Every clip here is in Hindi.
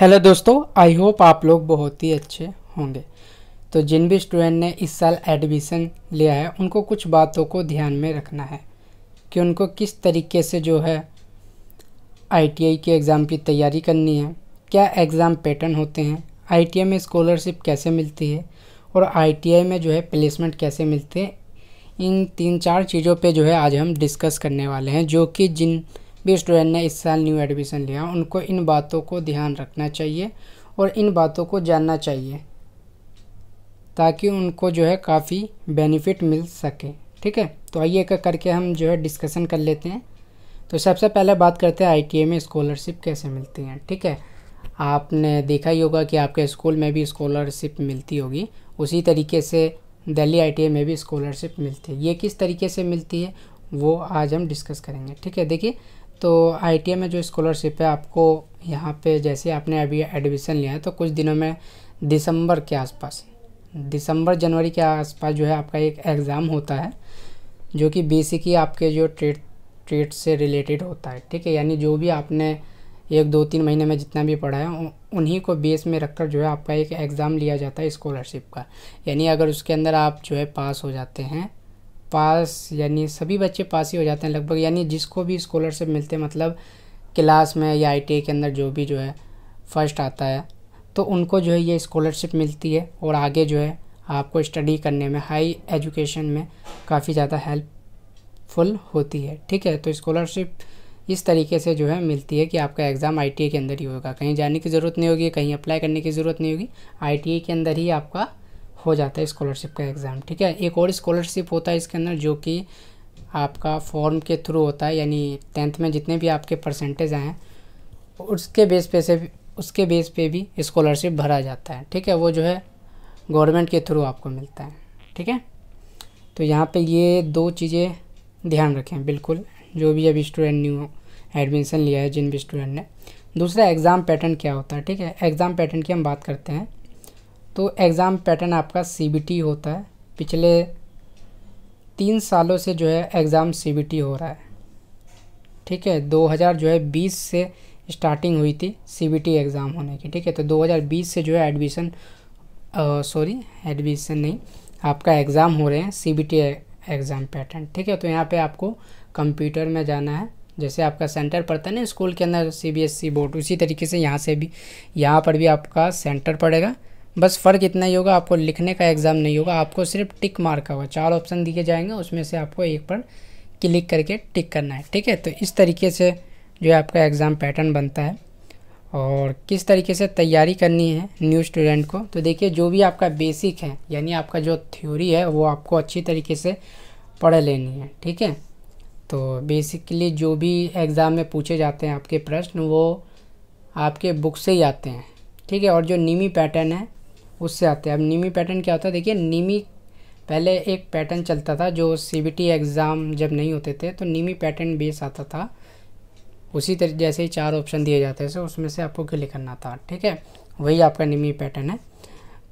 हेलो दोस्तों आई होप आप लोग बहुत ही अच्छे होंगे तो जिन भी स्टूडेंट ने इस साल एडमिशन लिया है उनको कुछ बातों को ध्यान में रखना है कि उनको किस तरीके से जो है आईटीआई के एग्ज़ाम की तैयारी करनी है क्या एग्ज़ाम पैटर्न होते हैं आईटीआई में स्कॉलरशिप कैसे मिलती है और आईटीआई में जो है प्लेसमेंट कैसे मिलते हैं इन तीन चार चीज़ों पे जो है आज हम डिस्कस करने वाले हैं जो कि जिन भी स्टूडेंट ने इस साल न्यू एडमिशन लिया उनको इन बातों को ध्यान रखना चाहिए और इन बातों को जानना चाहिए ताकि उनको जो है काफ़ी बेनिफिट मिल सके ठीक है तो आइए एक करके हम जो है डिस्कशन कर लेते हैं तो सबसे पहले बात करते हैं आई में स्कॉलरशिप कैसे मिलती हैं ठीक है आपने देखा ही होगा कि आपके स्कूल में भी स्कॉलरशिप मिलती होगी उसी तरीके से दिल्ली आई में भी स्कॉलरशिप मिलती है ये किस तरीके से मिलती है वो आज हम डिस्कस करेंगे ठीक है देखिए तो आई में जो स्कॉलरशिप है आपको यहाँ पे जैसे आपने अभी एडमिशन लिया है तो कुछ दिनों में दिसंबर के आसपास दिसंबर जनवरी के आसपास जो है आपका एक एग्ज़ाम होता है जो कि बेसिकली आपके जो ट्रेड ट्रेड से रिलेटेड होता है ठीक है यानी जो भी आपने एक दो तीन महीने में जितना भी पढ़ा है उन्हीं को बेस में रखकर जो है आपका एक एग्ज़ाम लिया जाता है स्कॉलरशिप का यानी अगर उसके अंदर आप जो है पास हो जाते हैं पास यानी सभी बच्चे पास ही हो जाते हैं लगभग यानी जिसको भी स्कॉलरशिप मिलते हैं मतलब क्लास में या आई के अंदर जो भी जो है फर्स्ट आता है तो उनको जो है ये स्कॉलरशिप मिलती है और आगे जो है आपको स्टडी करने में हाई एजुकेशन में काफ़ी ज़्यादा हेल्पफुल होती है ठीक है तो स्कॉलरशिप इस तरीके से जो है मिलती है कि आपका एग्ज़ाम आई के अंदर ही होगा कहीं जाने की ज़रूरत नहीं होगी कहीं अप्लाई करने की ज़रूरत नहीं होगी आई के अंदर ही आपका हो जाता है स्कॉलरशिप का एग्ज़ाम ठीक है एक और स्कॉलरशिप होता है इसके अंदर जो कि आपका फॉर्म के थ्रू होता है यानी टेंथ में जितने भी आपके परसेंटेज आए हैं उसके बेस पे से उसके बेस पे भी स्कॉलरशिप भरा जाता है ठीक है वो जो है गवर्नमेंट के थ्रू आपको मिलता है ठीक है तो यहाँ पे ये दो चीज़ें ध्यान रखें बिल्कुल जो भी अभी स्टूडेंट न्यू एडमिशन लिया है जिन भी स्टूडेंट ने दूसरा एग्ज़ाम पैटर्न क्या होता है ठीक है एग्ज़ाम पैटर्न की हम बात करते हैं तो एग्ज़ाम पैटर्न आपका सी होता है पिछले तीन सालों से जो है एग्ज़ाम सी हो रहा है ठीक है 2000 जो है 20 से स्टार्टिंग हुई थी सी एग्ज़ाम होने की ठीक है तो 2020 से जो है एडमिशन सॉरी एडमिशन नहीं आपका एग्ज़ाम हो रहे हैं सी एग्ज़ाम पैटर्न ठीक है तो यहाँ पे आपको कंप्यूटर में जाना है जैसे आपका सेंटर पड़ता है ना स्कूल के अंदर C B S E board उसी तरीके से यहाँ से भी यहाँ पर भी आपका सेंटर पड़ेगा बस फ़र्क इतना ही होगा आपको लिखने का एग्ज़ाम नहीं होगा आपको सिर्फ टिक मार का होगा चार ऑप्शन दिए जाएंगे उसमें से आपको एक पर क्लिक करके टिक करना है ठीक है तो इस तरीके से जो है आपका एग्ज़ाम पैटर्न बनता है और किस तरीके से तैयारी करनी है न्यू स्टूडेंट को तो देखिए जो भी आपका बेसिक है यानी आपका जो थ्योरी है वो आपको अच्छी तरीके से पढ़ लेनी है ठीक है तो बेसिकली जो भी एग्ज़ाम में पूछे जाते हैं आपके प्रश्न वो आपके बुक से ही आते हैं ठीक है और जो नीमी पैटर्न है उससे आते हैं अब निमी पैटर्न क्या होता है देखिए निमी पहले एक पैटर्न चलता था जो सी एग्ज़ाम जब नहीं होते थे तो निमी पैटर्न बेस आता था उसी तरह जैसे ही चार ऑप्शन दिए जाते थे उसमें से आपको क्लिक करना था ठीक है वही आपका निमी पैटर्न है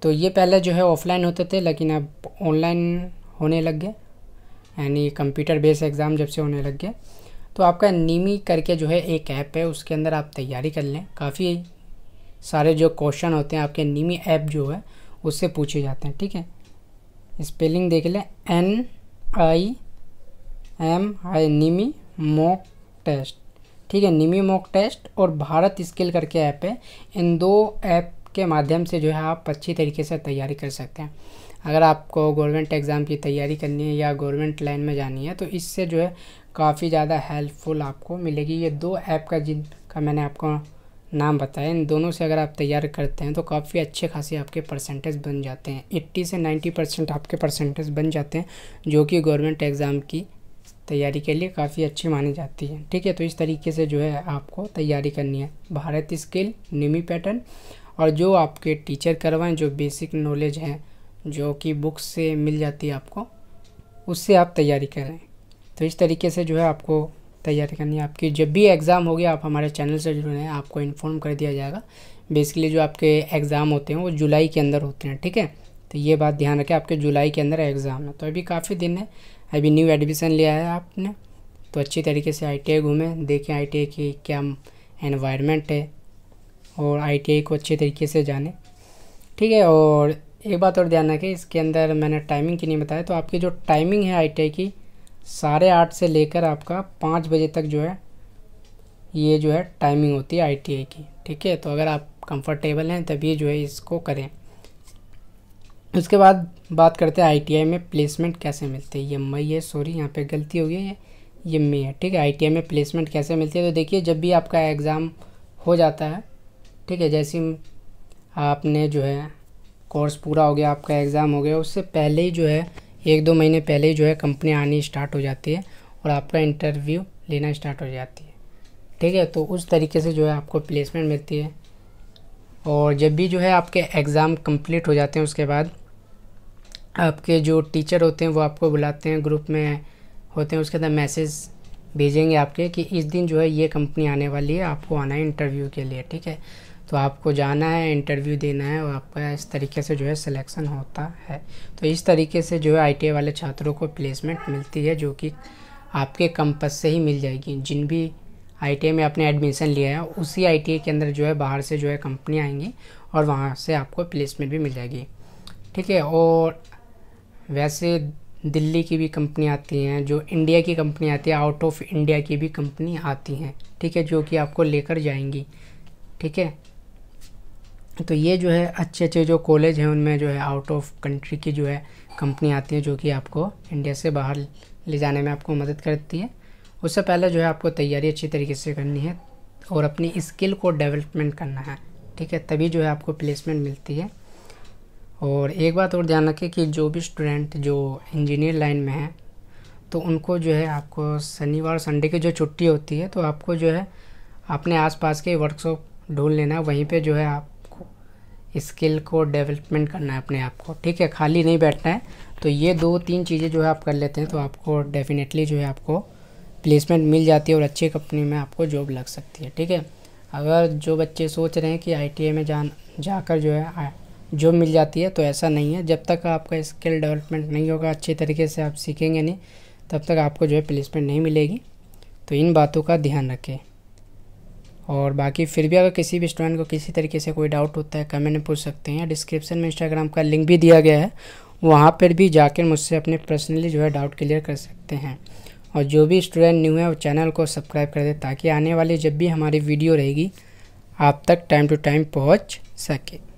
तो ये पहले जो है ऑफलाइन होते थे लेकिन अब ऑनलाइन होने लग गए यानी कंप्यूटर बेस एग्ज़ाम जब से होने लग गए तो आपका नीमी करके जो है एक ऐप है उसके अंदर आप तैयारी कर लें काफ़ी सारे जो क्वेश्चन होते हैं आपके नीमी ऐप जो है उससे पूछे जाते हैं ठीक है स्पेलिंग देख लें N I M I NIMI mock test ठीक है निमी मॉक टेस्ट और भारत स्किल करके ऐप है इन दो ऐप के माध्यम से जो है आप अच्छी तरीके से तैयारी कर सकते हैं अगर आपको गवर्नमेंट एग्ज़ाम की तैयारी करनी है या गवर्नमेंट लाइन में जानी है तो इससे जो है काफ़ी ज़्यादा हेल्पफुल आपको मिलेगी ये दो ऐप का जिनका मैंने आपको नाम बताएं इन दोनों से अगर आप तैयार करते हैं तो काफ़ी अच्छे खासे आपके परसेंटेज बन जाते हैं 80 से 90 परसेंट आपके परसेंटेज बन जाते हैं जो कि गवर्नमेंट एग्ज़ाम की तैयारी के लिए काफ़ी अच्छी मानी जाती है ठीक है तो इस तरीके से जो है आपको तैयारी करनी है भारत स्किल निमी पैटर्न और जो आपके टीचर करवाएं जो बेसिक नॉलेज हैं जो कि बुक से मिल जाती है आपको उससे आप तैयारी करें तो इस तरीके से जो है आपको तैयारी करनी है आपकी जब भी एग्ज़ाम होगी आप हमारे चैनल से जुड़े हैं आपको इन्फॉर्म कर दिया जाएगा बेसिकली जो आपके एग्ज़ाम होते हैं वो जुलाई के अंदर होते हैं ठीक है तो ये बात ध्यान रखें आपके जुलाई के अंदर एग्ज़ाम है तो अभी काफ़ी दिन है अभी न्यू एडमिशन लिया है आपने तो अच्छी तरीके से आई टी घूमें देखें आई टी की क्या एनवायरमेंट है और आई को अच्छे तरीके से जाने ठीक है और एक बात और ध्यान रखें इसके अंदर मैंने टाइमिंग की नहीं बताया तो आपकी जो टाइमिंग है आई की साढ़े आठ से लेकर आपका पाँच बजे तक जो है ये जो है टाइमिंग होती है आई की ठीक है तो अगर आप कंफर्टेबल हैं तभी जो है इसको करें उसके बाद बात करते हैं आईटीआई में प्लेसमेंट कैसे मिलते हैं ये मई है सॉरी यहाँ पे गलती हो गई है ये मई है ठीक है आईटीआई में प्लेसमेंट कैसे मिलती है तो देखिए जब भी आपका एग्ज़ाम हो जाता है ठीक है जैसे आपने जो है कोर्स पूरा हो गया आपका एग्ज़ाम हो गया उससे पहले ही जो है एक दो महीने पहले ही जो है कंपनी आनी स्टार्ट हो जाती है और आपका इंटरव्यू लेना स्टार्ट हो जाती है ठीक है तो उस तरीके से जो है आपको प्लेसमेंट मिलती है और जब भी जो है आपके एग्ज़ाम कंप्लीट हो जाते हैं उसके बाद आपके जो टीचर होते हैं वो आपको बुलाते हैं ग्रुप में होते हैं उसके अंदर मैसेज भेजेंगे आपके कि इस दिन जो है ये कंपनी आने वाली है आपको आना है इंटरव्यू के लिए ठीक है तो आपको जाना है इंटरव्यू देना है और आपका इस तरीके से जो है सिलेक्शन होता है तो इस तरीके से जो है आई वाले छात्रों को प्लेसमेंट मिलती है जो कि आपके कंपस से ही मिल जाएगी जिन भी आई में आपने एडमिशन लिया है उसी आई के अंदर जो है बाहर से जो है कंपनी आएंगी और वहाँ से आपको प्लेसमेंट भी मिल जाएगी ठीक है और वैसे दिल्ली की भी कंपनी आती हैं जो इंडिया की कंपनी आती है आउट ऑफ इंडिया की भी कंपनी आती हैं ठीक है जो कि आपको लेकर जाएंगी ठीक है तो ये जो है अच्छे अच्छे जो कॉलेज हैं उनमें जो है आउट ऑफ कंट्री की जो है कंपनी आती है जो कि आपको इंडिया से बाहर ले जाने में आपको मदद करती है उससे पहले जो है आपको तैयारी अच्छी तरीके से करनी है और अपनी स्किल को डेवलपमेंट करना है ठीक है तभी जो है आपको प्लेसमेंट मिलती है और एक बात और ध्यान रखें कि जो भी स्टूडेंट जो इंजीनियर लाइन में है तो उनको जो है आपको शनिवार संडे की जो छुट्टी होती है तो आपको जो है अपने आसपास के वर्कशॉप ढूंढ लेना वहीं पे जो है आप स्किल को डेवलपमेंट करना है अपने आप को ठीक है खाली नहीं बैठना है तो ये दो तीन चीज़ें जो है आप कर लेते हैं तो आपको डेफिनेटली जो है आपको प्लेसमेंट मिल जाती है और अच्छी कंपनी में आपको जॉब लग सकती है ठीक है अगर जो बच्चे सोच रहे हैं कि आई में जान जाकर जो है जॉब मिल जाती है तो ऐसा नहीं है जब तक आपका स्किल डेवलपमेंट नहीं होगा अच्छे तरीके से आप सीखेंगे नहीं तब तक आपको जो है प्लेसमेंट नहीं मिलेगी तो इन बातों का ध्यान रखें और बाकी फिर भी अगर किसी भी स्टूडेंट को किसी तरीके से कोई डाउट होता है कमेंट में पूछ सकते हैं डिस्क्रिप्शन में इंस्टाग्राम का लिंक भी दिया गया है वहाँ पर भी जाकर मुझसे अपने पर्सनली जो है डाउट क्लियर कर सकते हैं और जो भी स्टूडेंट न्यू है वो चैनल को सब्सक्राइब कर दे ताकि आने वाली जब भी हमारी वीडियो रहेगी आप तक टाइम टू टाइम पहुँच सके